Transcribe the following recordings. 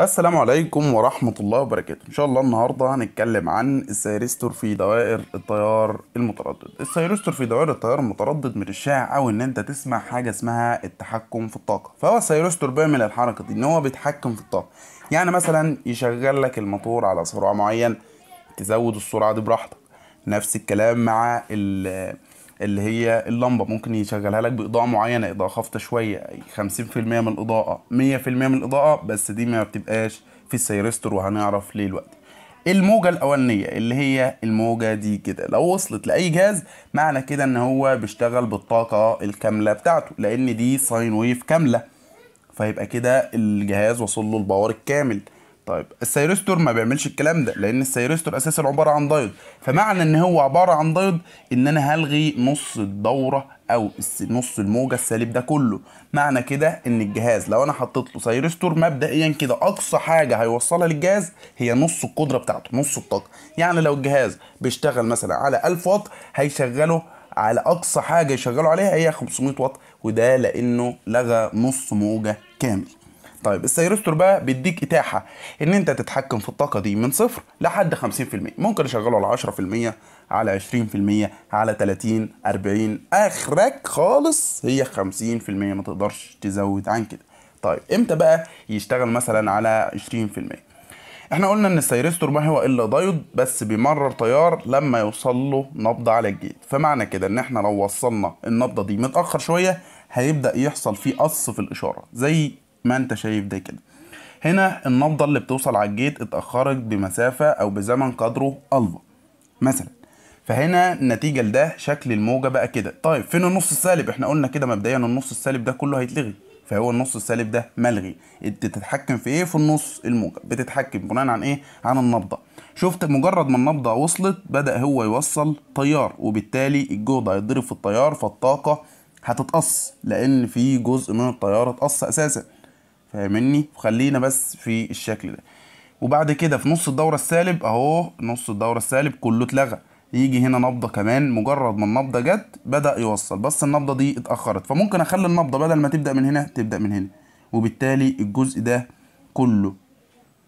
السلام عليكم ورحمة الله وبركاته إن شاء الله النهاردة هنتكلم عن السيرستور في دوائر التيار المتردد السيرستور في دوائر التيار المتردد من الشائع أو إن أنت تسمع حاجة اسمها التحكم في الطاقة فهو السيرستور بيعمل الحركة دي إن هو بيتحكم في الطاقة يعني مثلا يشغل لك الموتور على سرعة معين تزود السرعة دي براحتك نفس الكلام مع الـ اللي هي اللمبه ممكن يشغلها لك باضاءه معينه اضاءه خافته شويه 50% من الاضاءه 100% من الاضاءه بس دي ما بتبقاش في السيرستور وهنعرف ليه الوقت الموجة الأولانية اللي هي الموجة دي كده لو وصلت لأي جهاز معنى كده إن هو بيشتغل بالطاقة الكاملة بتاعته لأن دي ساين ويف كاملة فيبقى كده الجهاز وصل له الباور الكامل طيب السيرستور ما بيعملش الكلام ده لان السيرستور اساسا عباره عن دايود فمعنى ان هو عباره عن دايود ان انا هلغي نص الدوره او نص الموجه السالب ده كله معنى كده ان الجهاز لو انا حطيت له سيرستور مبدئيا كده اقصى حاجه هيوصلها للجهاز هي نص القدره بتاعته نص الطاقه يعني لو الجهاز بيشتغل مثلا على 1000 واط هيشغله على اقصى حاجه يشغله عليها هي 500 واط وده لانه لغى نص موجه كامل طيب السيرستور بقى بيديك اتاحه ان انت تتحكم في الطاقه دي من صفر لحد 50% ممكن اشغله على 10% على 20% على 30 40 اخرك خالص هي 50% ما تقدرش تزود عن كده طيب امتى بقى يشتغل مثلا على 20% احنا قلنا ان السيرستور ما هو الا دايود بس بيمرر تيار لما يوصل له نبض على الجيت فمعنى كده ان احنا لو وصلنا النبضه دي متاخر شويه هيبدا يحصل فيه قص في الاشاره زي ما انت شايف ده كده هنا النبضة اللي بتوصل على الجيت اتأخرت بمسافة أو بزمن قدره ألفا مثلا فهنا نتيجة لده شكل الموجة بقى كده طيب فين النص السالب احنا قلنا كده مبدئيا النص السالب ده كله هيتلغي فهو النص السالب ده ملغي انت إيه، تتحكم في ايه في النص الموجة بتتحكم بناء عن ايه عن النبضة شفت مجرد ما النبضة وصلت بدأ هو يوصل تيار وبالتالي الجهد هيتضرب في التيار فالطاقة هتتقص لان في جزء من التيار اتقص اساسا فاهمني خلينا بس في الشكل ده وبعد كده في نص الدورة السالب اهو نص الدورة السالب كله اتلغى يجي هنا نبضة كمان مجرد ما النبضة جت بدأ يوصل بس النبضة دي اتأخرت فممكن اخلي النبضة بدل ما تبدأ من هنا تبدأ من هنا وبالتالي الجزء ده كله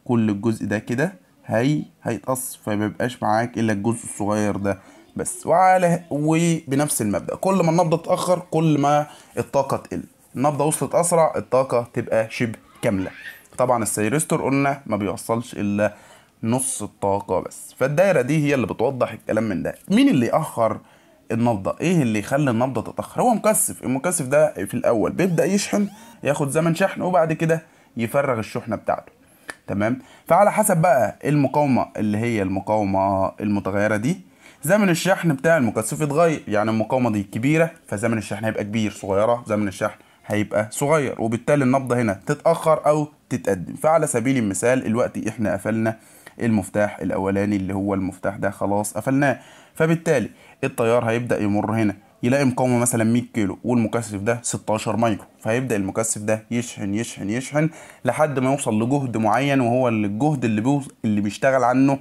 كل الجزء ده كده هي هيتقص فميبقاش معاك الا الجزء الصغير ده بس وعلى وبنفس المبدأ كل ما النبضة تتأخر كل ما الطاقة تقل النبضه وصلت اسرع الطاقه تبقى شبه كامله طبعا السيرستور قلنا ما بيوصلش الا نص الطاقه بس فالدايره دي هي اللي بتوضح الكلام من ده مين اللي ياخر النبضه ايه اللي يخلي النبضه تتاخر هو مكثف المكثف ده في الاول بيبدا يشحن ياخد زمن شحن وبعد كده يفرغ الشحنه بتاعته تمام فعلى حسب بقى المقاومه اللي هي المقاومه المتغيره دي زمن الشحن بتاع المكثف يتغير يعني المقاومه دي كبيره فزمن الشحن هيبقى كبير صغيره زمن الشحن هيبقى صغير وبالتالي النبضة هنا تتأخر أو تتقدم فعلى سبيل المثال الوقت إحنا قفلنا المفتاح الأولاني اللي هو المفتاح ده خلاص قفلناه فبالتالي التيار هيبدأ يمر هنا يلاقي مقاومه مثلا 100 كيلو والمكثف ده 16 مايكرو فيبدا المكثف ده يشحن يشحن يشحن لحد ما يوصل لجهد معين وهو الجهد اللي بيوص... اللي بيشتغل عنه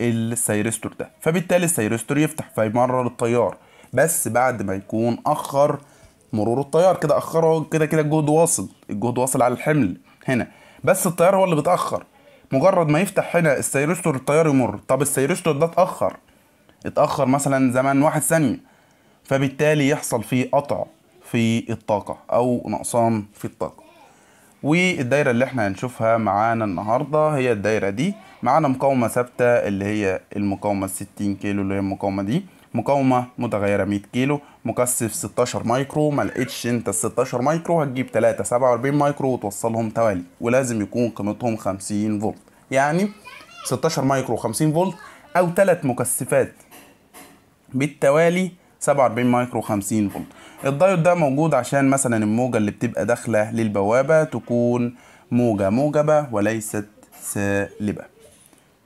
السيرستور ده فبالتالي السيرستور يفتح فيمرر التيار بس بعد ما يكون اخر مرور الطيار كده اخره كده كده الجهد واصل الجهد واصل على الحمل هنا بس الطيار هو اللي بيتاخر مجرد ما يفتح هنا السيرستور الطيار يمر طب السيرستور ده اتاخر اتاخر مثلا زمان واحد ثانيه فبالتالي يحصل فيه قطع في الطاقه او نقصان في الطاقه والدايره اللي احنا هنشوفها معانا النهارده هي الدايره دي معانا مقاومه ثابته اللي هي المقاومه 60 كيلو اللي هي المقاومه دي مقاومه متغيره 100 كيلو مكثف 16 مايكرو ما لقيتش انت ال 16 مايكرو هتجيب 3 47 مايكرو وتوصلهم توالي ولازم يكون قيمتهم 50 فولت يعني 16 مايكرو 50 فولت او 3 مكثفات بالتوالي 47 مايكرو 50 فولت الدايود ده موجود عشان مثلا الموجه اللي بتبقى داخله للبوابه تكون موجه موجبه وليست سالبه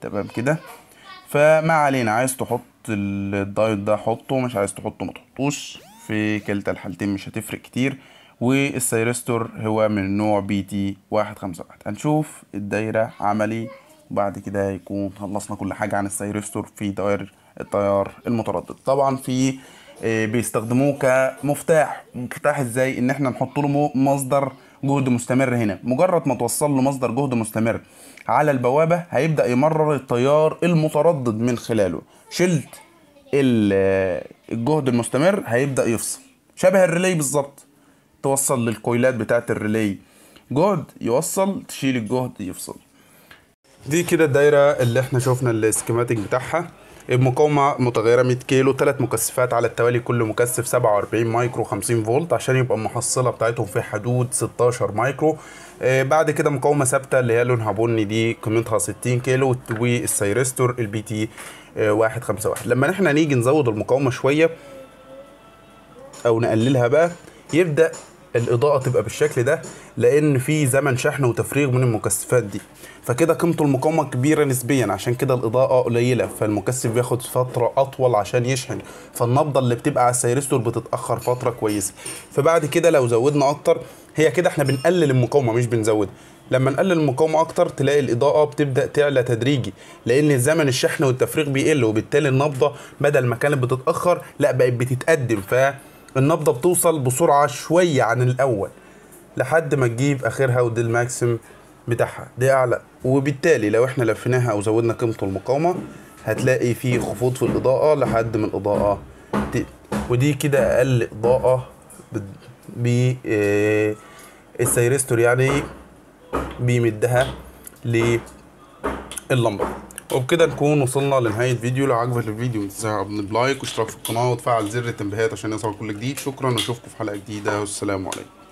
تمام كده فما علينا عايز تحط الدايت ده حطه مش عايز تحطه ما تحطوش في كلتا الحالتين مش هتفرق كتير والسيرستور هو من نوع بي تي واحد خمسة واحد هنشوف الدايرة عملي وبعد كده يكون خلصنا كل حاجة عن السيرستور في دائرة التيار المتردد طبعا في آه، بيستخدموه كمفتاح مفتاح ازاي ان احنا نحط له مصدر جهد مستمر هنا مجرد ما توصل له مصدر جهد مستمر على البوابة هيبدأ يمرر التيار المتردد من خلاله شلت الجهد المستمر هيبدأ يفصل شبه الريلي بالظبط توصل للكويلات بتاعة الريلي جهد يوصل تشيل الجهد يفصل دي كده الدايرة اللي احنا شفنا الاسكيماتيك بتاعها المقاومه متغيره 100 كيلو ثلاث مكثفات على التوالي كل مكثف 47 مايكرو 50 فولت عشان يبقى المحصله بتاعتهم في حدود 16 مايكرو آه، بعد كده مقاومه ثابته اللي هي لونها بني دي قيمتها 60 كيلو والسيرستور البي تي 151 آه، لما احنا نيجي نزود المقاومه شويه او نقللها بقى يبدا الاضاءه تبقى بالشكل ده لان في زمن شحن وتفريغ من المكثفات دي فكده قيمته المقاومه كبيره نسبيا عشان كده الاضاءه قليله فالمكثف بياخد فتره اطول عشان يشحن فالنبضه اللي بتبقى على السيرستور بتتاخر فتره كويسه فبعد كده لو زودنا اكتر هي كده احنا بنقلل المقاومه مش بنزودها لما نقلل المقاومة أكتر تلاقي الإضاءة بتبدأ تعلى تدريجي لأن زمن الشحن والتفريغ بيقل وبالتالي النبضة بدل ما كانت بتتأخر لا بقت بتتقدم ف النبضه بتوصل بسرعه شويه عن الاول لحد ما تجيب اخرها ودي الماكسيم بتاعها دي اعلى وبالتالي لو احنا لفيناها او زودنا قيمه المقاومه هتلاقي في خفوض في الاضاءه لحد ما الاضاءه تقل ودي كده اقل اضاءه ب آه، السيرستور يعني بيمدها للمبه وبكده نكون وصلنا لنهايه الفيديو لو عجبك الفيديو متنساش تعمل لايك اللايك واشتراك في القناه وتفعل زر التنبيهات عشان يوصلك كل جديد شكرا واشوفكم في حلقه جديده والسلام عليكم